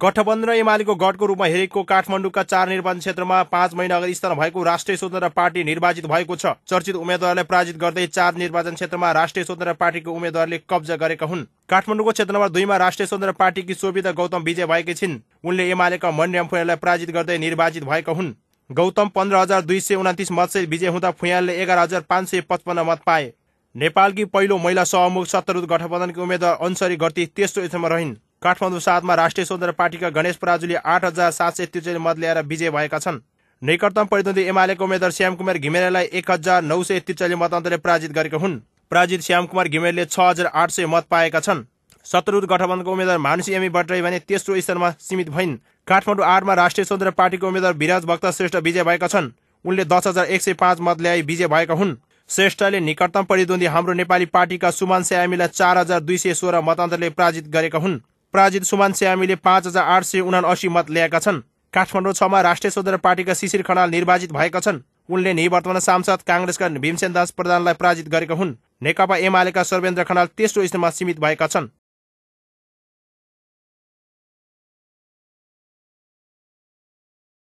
गठबन्धन र एमालेको गठको रूपमा हेरेको काठमाडौँका चार निर्वाचन क्षेत्रमा पाँच महिना अगाडि स्थान भएको राष्ट्रिय स्वतन्त्र पार्टी निर्वाचित भएको छ चर्चित उम्मेद्वारलाई पराजित गर्दै चार निर्वाचन क्षेत्रमा राष्ट्रिय स्वतन्त्र पार्टीको उम्मेद्वारले कब्जा गरेका हुन् काठमाडौँको क्षेत्र नम्बर दुईमा राष्ट्रिय स्वतन्त्र पार्टीकी सोभिता गौतम विजय भएकी छिन् उनले एमालेका मन्यम फुयाललाई पराजित गर्दै निर्वाचित भएका हुन् गौतम पन्ध्र हजार दुई सय उनातिस मतसहित विजय हुँदा फुयालले एघार हजार पाँच सय पचपन्न मत पाए नेपालकी पहिलो महिला सहमुख सत्तरुद गठबन्धनकी उम्मेद्वार अनुसरी गर्ती तेस्रो स्थानमा रहन् काठमाडौँ सातमा राष्ट्रिय स्वतन्त्र पार्टीका गणेश पराजुली आठ हजार सात सय त्रिचालिस मत ल्याएर विजय भएका छन् निकटतम प्रतिद्वन्दी एमालेको उम्मेद्वार श्यामकुमार घिमेरेलाई एक हजार नौ सय त्रिचालिस मतान्तरले पराजित गरेका हुन् पराजित श्यामकुमार घिमेरेले छ हजार आठ सय मत पाएका छन् सतरुद गठबन्धनको उम्मेद्वार मानसी एमी भट्टराई भने तेस्रो स्तरमा सीमित भइन् काठमाडौँ आठमा राष्ट्रिय स्वतन्त्र पार्टीको उम्मेद्वार विराज भक्त श्रेष्ठ विजय भएका छन् उनले दस हजार एक सय पाँच मत ल्याई विजय भएका हुन् श्रेष्ठले निकटतम प्रतिद्वन्दी हाम्रो नेपाली पार्टीका सुमान स्यामीलाई चार हजार दुई सय सोह्र मतान्तरले पराजित गरेका हुन् पराजित सुमान श्यामीले पाँच हजार आठ सय उना मत ल्याएका छन् काठमाडौँ छमा राष्ट्रिय स्वतन्त्र पार्टीका शिशिर खनाल निर्वाचित भएका छन् उनले निवर्तमान सांसद काङ्ग्रेसका भीमसेन दास प्रधानलाई पराजित गरेका हुन् नेकपा एमालेका सर्वेन्द्र खनाल तेस्रो स्थानमा सीमित भएका छन्